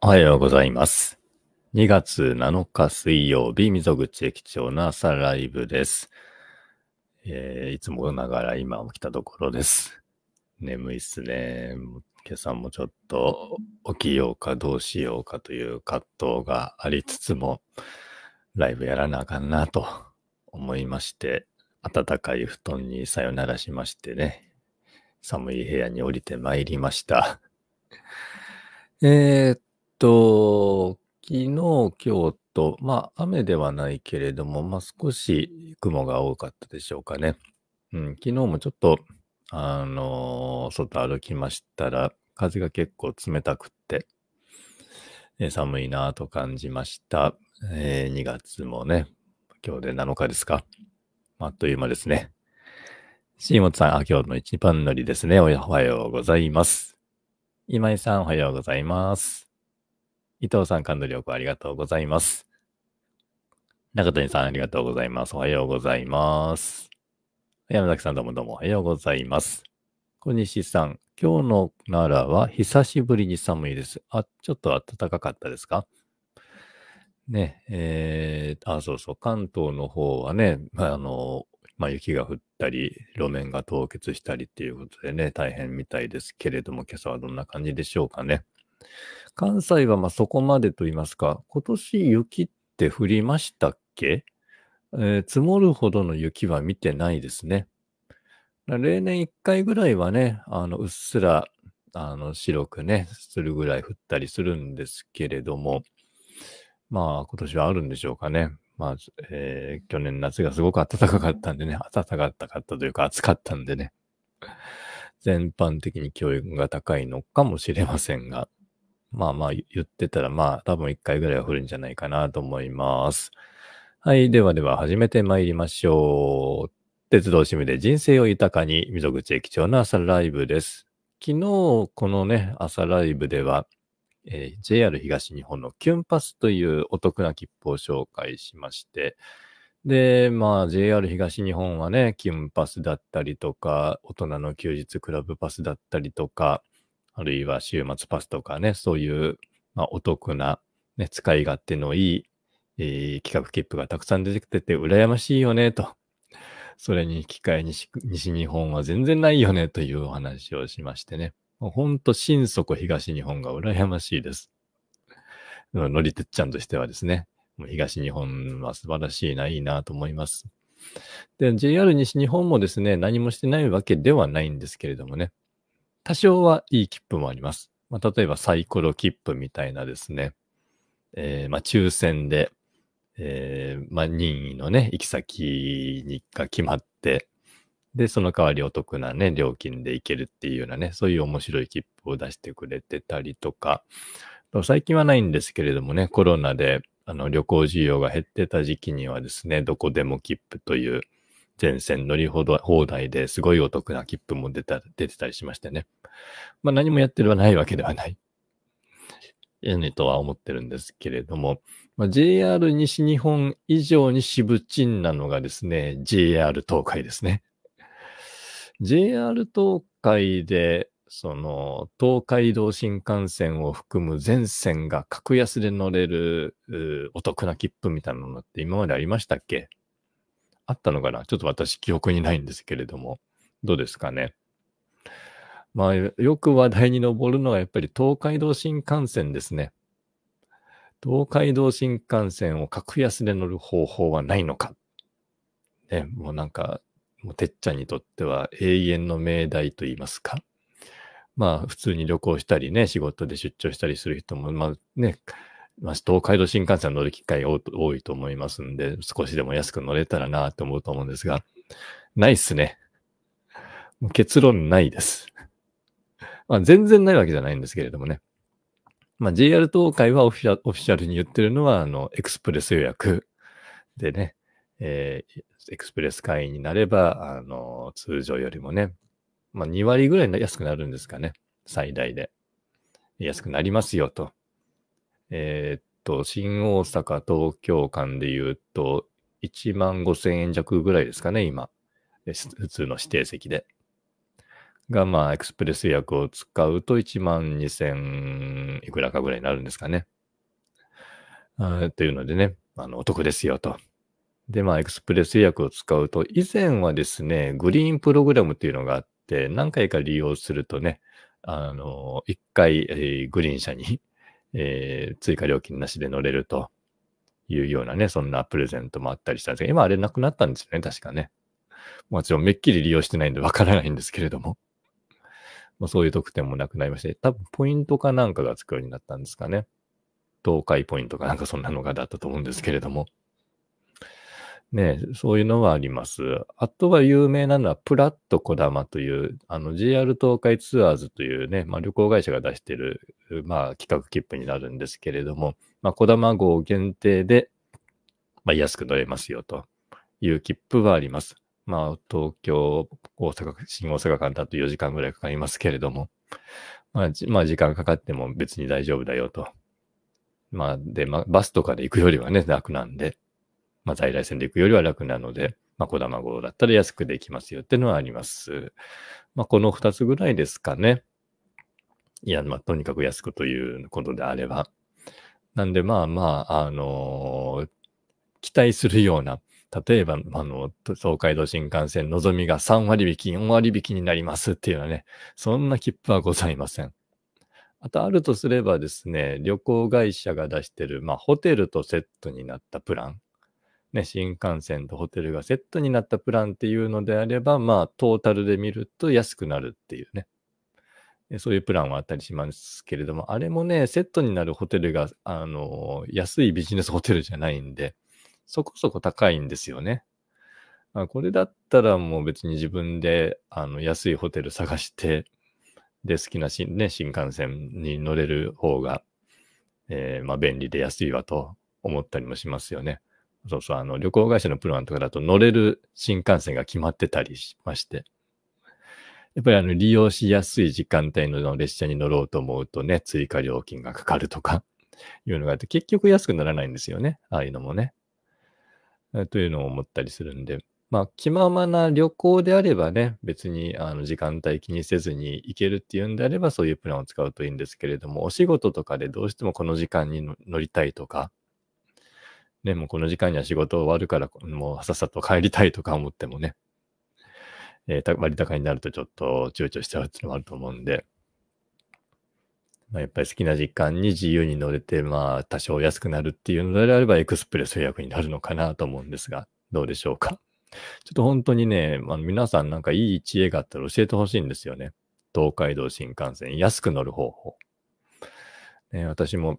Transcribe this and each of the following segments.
おはようございます。2月7日水曜日、溝口駅長の朝ライブです。えー、いつもながら今起きたところです。眠いっすね。今朝もちょっと起きようかどうしようかという葛藤がありつつも、ライブやらなあかんなと思いまして、暖かい布団にさよならしましてね、寒い部屋に降りてまいりました。えっと、昨日、今日と、まあ、雨ではないけれども、まあ、少し雲が多かったでしょうかね。うん、昨日もちょっと、あのー、外歩きましたら、風が結構冷たくって、ね、寒いなぁと感じました。えー、2月もね、今日で7日ですか。あっという間ですね。シーモさん、あ、今日の一番乗りですね。おはようございます。今井さん、おはようございます。伊藤さん、感度力ありがとうございます。中谷さん、ありがとうございます。おはようございます。山崎さん、どうもどうもおはようございます。小西さん、今日の奈良は久しぶりに寒いです。あ、ちょっと暖かかったですかね、えー、あ、そうそう、関東の方はね、まあ、あの、まあ、雪が降ったり、路面が凍結したりっていうことでね、大変みたいですけれども、今朝はどんな感じでしょうかね。関西はまあそこまでと言いますか、今年雪って降りましたっけ、えー、積もるほどの雪は見てないですね。例年1回ぐらいはね、あの、うっすら、あの、白くね、するぐらい降ったりするんですけれども、まあ今年はあるんでしょうかね。まあ、えー、去年夏がすごく暖かかったんでね、暖かったかったというか暑かったんでね、全般的に教育が高いのかもしれませんが、まあまあ言ってたらまあ多分一回ぐらいは降るんじゃないかなと思います。はい。ではでは始めて参りましょう。鉄道趣味で人生を豊かに、溝口駅長の朝ライブです。昨日、このね、朝ライブでは、えー、JR 東日本のキュンパスというお得な切符を紹介しまして、で、まあ JR 東日本はね、キュンパスだったりとか、大人の休日クラブパスだったりとか、あるいは週末パスとかね、そういう、まあ、お得な、ね、使い勝手のいい、えー、企画切符がたくさん出てきてて、羨ましいよね、と。それに引き換え西日本は全然ないよね、というお話をしましてね。ほんと心底東日本が羨ましいです。のりてっちゃんとしてはですね、もう東日本は素晴らしいな、いいなと思います。で、JR 西日本もですね、何もしてないわけではないんですけれどもね、多少はいい切符もあります。まあ、例えばサイコロ切符みたいなですね、えー、まあ抽選で、えー、まあ任意のね、行き先にが決まって、で、その代わりお得なね、料金で行けるっていうようなね、そういう面白い切符を出してくれてたりとか、最近はないんですけれどもね、コロナであの旅行需要が減ってた時期にはですね、どこでも切符という全線乗り放題ですごいお得な切符も出た出てたりしましてね。まあ何もやってるはないわけではない。とは思ってるんですけれども、まあ、JR 西日本以上に渋ちんなのがですね、JR 東海ですね。JR 東海で、その、東海道新幹線を含む全線が格安で乗れる、お得な切符みたいなのって今までありましたっけあったのかなちょっと私記憶にないんですけれども、どうですかね。まあ、よく話題に上るのはやっぱり東海道新幹線ですね。東海道新幹線を格安で乗る方法はないのか。ね、もうなんか、もうてっちゃんにとっては永遠の命題と言いますか。まあ、普通に旅行したりね、仕事で出張したりする人も、まあね、まあ、東海道新幹線乗る機会多いと思いますんで、少しでも安く乗れたらなと思うと思うんですが、ないっすね。結論ないです。まあ、全然ないわけじゃないんですけれどもね。まあ、JR 東海はオフィシャルに言ってるのは、あの、エクスプレス予約でね、えー、エクスプレス会員になれば、あの、通常よりもね、まあ、2割ぐらい安くなるんですかね、最大で。安くなりますよと。えー、っと、新大阪、東京間で言うと、1万5千円弱ぐらいですかね、今。普通の指定席で。が、まあ、エクスプレス予約を使うと1万2千いくらかぐらいになるんですかね。あというのでね、あの、お得ですよと。で、まあ、エクスプレス予約を使うと、以前はですね、グリーンプログラムっていうのがあって、何回か利用するとね、あの、一回、えー、グリーン車に、えー、追加料金なしで乗れるというようなね、そんなプレゼントもあったりしたんですが、今あれなくなったんですよね、確かね。もちろんめっきり利用してないんでわからないんですけれども。まあ、そういう特典もなくなりまして、多分ポイントかなんかがつくようになったんですかね。東海ポイントかなんかそんなのがだったと思うんですけれども。ね、そういうのはあります。あとは有名なのは、プラットこだまという、あの、JR 東海ツアーズというね、まあ、旅行会社が出してる、まあ、企画切符になるんですけれども、まあ、こだま号限定で、まあ、安く乗れますよという切符はあります。まあ、東京、大阪、新大阪間だと4時間ぐらいかかりますけれども、まあ、まあ、時間かかっても別に大丈夫だよと。まあ、で、まあ、バスとかで行くよりはね、楽なんで。まあ、在来線で行くよりは楽なので、まあ、小玉号だったら安くできますよっていうのはあります。まあ、この2つぐらいですかね。いや、まあ、とにかく安くということであれば。なんで、まあまあ、あのー、期待するような、例えば、あの、東海道新幹線のぞみが3割引き、4割引きになりますっていうのはね、そんな切符はございません。あとあるとすればですね、旅行会社が出してる、まあ、ホテルとセットになったプラン。ね、新幹線とホテルがセットになったプランっていうのであれば、まあ、トータルで見ると安くなるっていうね。そういうプランはあったりしますけれども、あれもね、セットになるホテルが、あの、安いビジネスホテルじゃないんで、そこそこ高いんですよね。あ、これだったらもう別に自分で、あの、安いホテル探して、で、好きな新,、ね、新幹線に乗れる方が、えー、まあ、便利で安いわと思ったりもしますよね。そうそう、あの、旅行会社のプランとかだと乗れる新幹線が決まってたりしまして。やっぱりあの、利用しやすい時間帯の列車に乗ろうと思うとね、追加料金がかかるとか、いうのがあって、結局安くならないんですよね。ああいうのもね。というのを思ったりするんで。まあ、気ままな旅行であればね、別にあの時間帯気にせずに行けるっていうんであれば、そういうプランを使うといいんですけれども、お仕事とかでどうしてもこの時間に乗りたいとか、ね、もうこの時間には仕事終わるから、もうさっさと帰りたいとか思ってもね、えー、割高になるとちょっと躊躇しちゃうっていうのもあると思うんで、まあ、やっぱり好きな時間に自由に乗れて、まあ、多少安くなるっていうのであれば、エクスプレス予約になるのかなと思うんですが、どうでしょうか。ちょっと本当にね、あ皆さんなんかいい知恵があったら教えてほしいんですよね。東海道新幹線、安く乗る方法。ね、私も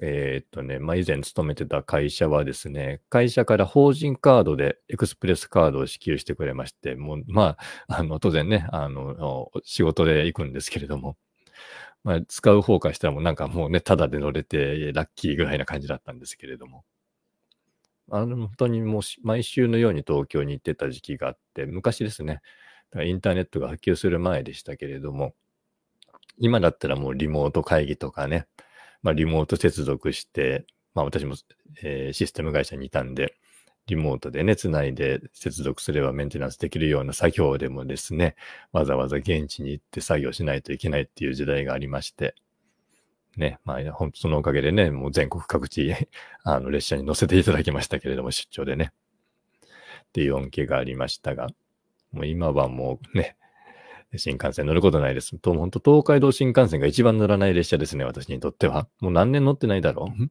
えー、っとね、まあ、以前勤めてた会社はですね、会社から法人カードでエクスプレスカードを支給してくれまして、もう、まあ、あの、当然ね、あの、仕事で行くんですけれども、まあ、使う方からしたらもうなんかもうね、ただで乗れてラッキーぐらいな感じだったんですけれども。あの、本当にもう毎週のように東京に行ってた時期があって、昔ですね、インターネットが普及する前でしたけれども、今だったらもうリモート会議とかね、まあ、リモート接続して、まあ、私も、えー、システム会社にいたんで、リモートでね、つないで接続すればメンテナンスできるような作業でもですね、わざわざ現地に行って作業しないといけないっていう時代がありまして、ね、まあ、本当そのおかげでね、もう全国各地、あの、列車に乗せていただきましたけれども、出張でね。っていう恩恵がありましたが、もう今はもうね、新幹線乗ることないです。と、本当東海道新幹線が一番乗らない列車ですね、私にとっては。もう何年乗ってないだろう。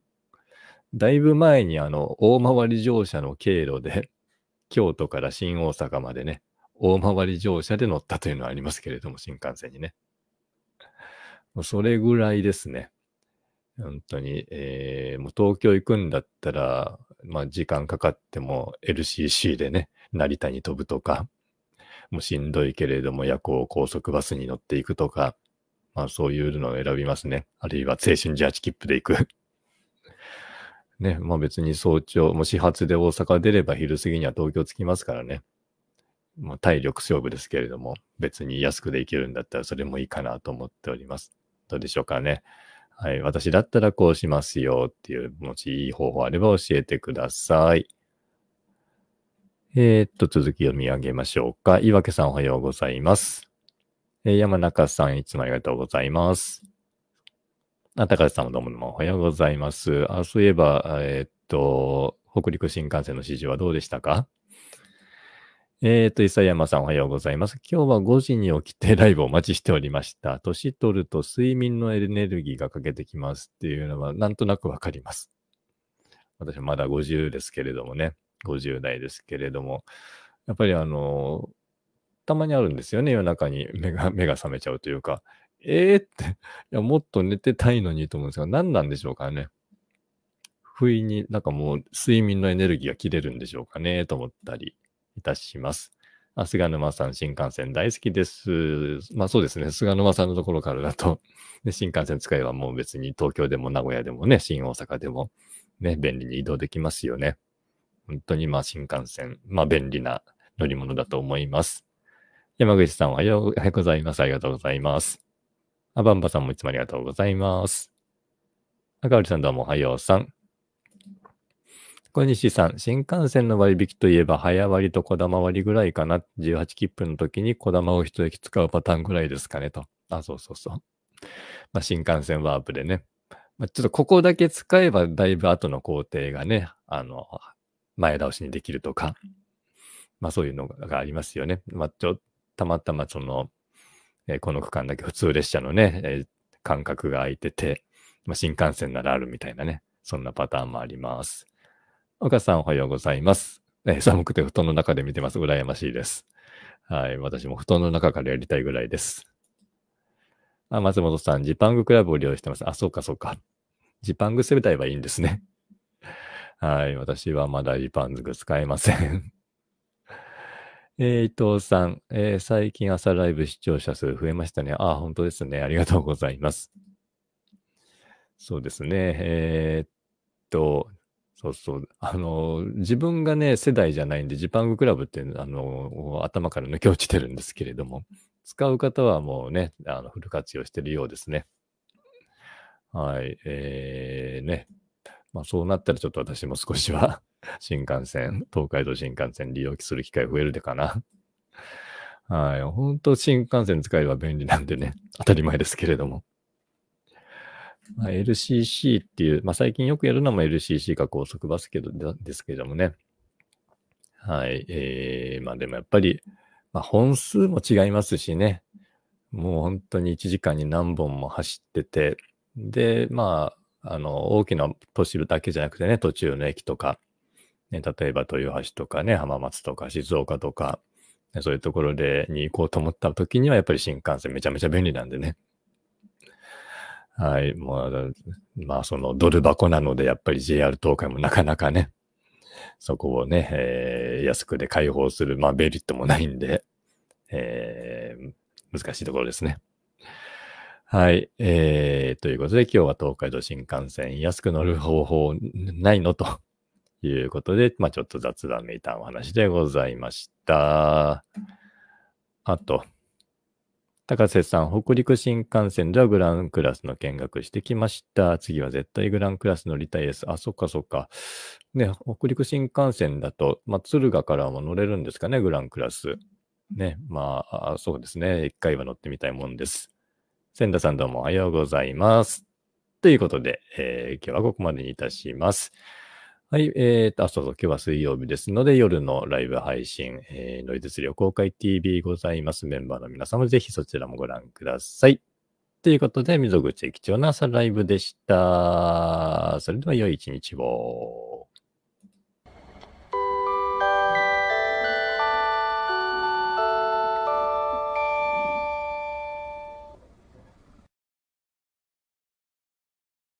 だいぶ前にあの、大回り乗車の経路で、京都から新大阪までね、大回り乗車で乗ったというのはありますけれども、新幹線にね。それぐらいですね。本当に、えー、もう東京行くんだったら、まあ時間かかっても LCC でね、成田に飛ぶとか、もうしんどいけれども夜行高速バスに乗っていくとか、まあそういうのを選びますね。あるいは青春18切符で行く ね、まあ別に早朝、もう始発で大阪出れば昼過ぎには東京着きますからね。まあ体力勝負ですけれども、別に安くで行けるんだったらそれもいいかなと思っております。どうでしょうかね。はい、私だったらこうしますよっていう、もしいい方法あれば教えてください。えー、っと、続き読み上げましょうか。岩家さんおはようございます。えー、山中さんいつもありがとうございます。あ、高橋さんもどうもどうもおはようございます。あ、そういえば、えー、っと、北陸新幹線の指示はどうでしたかえっ、と、伊佐山さんおはようございます。今日は5時に起きてライブをお待ちしておりました。年取ると睡眠のエネルギーが欠けてきますっていうのはなんとなくわかります。私はまだ50ですけれどもね。50代ですけれども、やっぱりあの、たまにあるんですよね、夜中に目が目が覚めちゃうというか、えーって、いや、もっと寝てたいのにと思うんですが、何なんでしょうかね。不意になんかもう睡眠のエネルギーが切れるんでしょうかね、と思ったりいたします。あ、菅沼さん、新幹線大好きです。まあそうですね、菅沼さんのところからだと、ね、新幹線使えばもう別に東京でも名古屋でもね、新大阪でもね、便利に移動できますよね。本当にまあ新幹線、まあ便利な乗り物だと思います。山口さんおはようございます。ありがとうございます。アバンバさんもいつもありがとうございます。赤堀さんどうもおはようさん。小西さん、新幹線の割引といえば早割と小玉割ぐらいかな。18切符の時に小玉を一駅使うパターンぐらいですかねと。あ、そうそうそう。まあ、新幹線ワープでね。まあ、ちょっとここだけ使えばだいぶ後の工程がね、あの、前倒しにできるとか、まあそういうのがありますよね。まあちょ、たまたまその、えー、この区間だけ普通列車のね、えー、間隔が空いてて、まあ、新幹線ならあるみたいなね、そんなパターンもあります。岡さんおはようございます。えー、寒くて布団の中で見てます。羨ましいです。はい、私も布団の中からやりたいぐらいです。あ松本さん、ジパングクラブを利用してます。あ、そうかそうか。ジパング攻めたいはいいんですね。はい。私はまだジパンズグ使えませんえー、伊 藤さん、えー、最近朝ライブ視聴者数増えましたね。あ、本当ですね。ありがとうございます。そうですね。えー、っと、そうそう。あの、自分がね、世代じゃないんで、ジパングクラブってあの、頭から抜け落ちてるんですけれども、使う方はもうね、あのフル活用してるようですね。はい。えー、ね。まあ、そうなったらちょっと私も少しは 新幹線、東海道新幹線利用する機会増えるでかなはい。本当新幹線使えば便利なんでね、当たり前ですけれども。まあ、LCC っていう、まあ、最近よくやるのも LCC か高速バスけどですけれどもね。はい。えー、まあでもやっぱり、まあ、本数も違いますしね。もう本当に1時間に何本も走ってて、で、まあ、あの、大きな都市だけじゃなくてね、途中の駅とか、ね、例えば豊橋とかね、浜松とか静岡とか、そういうところでに行こうと思った時には、やっぱり新幹線めちゃめちゃ便利なんでね。はい、もう、まあそのドル箱なので、やっぱり JR 東海もなかなかね、そこをね、えー、安くで開放する、まあ、ベリットもないんで、えー、難しいところですね。はい。えー、ということで、今日は東海道新幹線安く乗る方法ないのと いうことで、まあちょっと雑談めいたお話でございました。あと、高瀬さん、北陸新幹線ではグランクラスの見学してきました。次は絶対グランクラス乗りたいです。あ、そっかそっか。ね、北陸新幹線だと、まあ、敦賀からも乗れるんですかね、グランクラス。ね、まあ、そうですね。一回は乗ってみたいもんです。千田さんどうもおはようございます。ということで、えー、今日はここまでにいたします。はい、えーと、あ、そうそう、今日は水曜日ですので、夜のライブ配信、えー、ノイズ旅行会 TV ございます。メンバーの皆様、ぜひそちらもご覧ください。ということで、溝口駅長の朝ライブでした。それでは良い一日を。